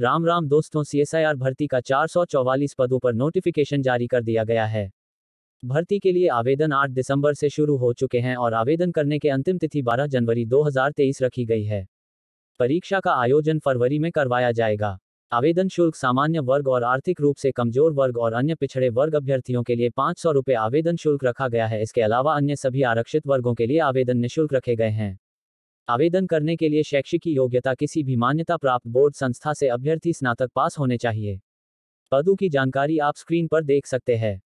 राम राम दोस्तों सीएसआईआर भर्ती का 444 पदों पर नोटिफिकेशन जारी कर दिया गया है भर्ती के लिए आवेदन 8 दिसंबर से शुरू हो चुके हैं और आवेदन करने के अंतिम तिथि 12 जनवरी 2023 रखी गई है परीक्षा का आयोजन फरवरी में करवाया जाएगा आवेदन शुल्क सामान्य वर्ग और आर्थिक रूप से कमजोर वर्ग और अन्य पिछड़े वर्ग अभ्यर्थियों के लिए पाँच सौ रुपये आवेदन शुल्क रखा गया है इसके अलावा अन्य सभी आरक्षित वर्गों के लिए आवेदन निःशुल्क रखे गए हैं आवेदन करने के लिए शैक्षिक की योग्यता किसी भी मान्यता प्राप्त बोर्ड संस्था से अभ्यर्थी स्नातक पास होने चाहिए पदों की जानकारी आप स्क्रीन पर देख सकते हैं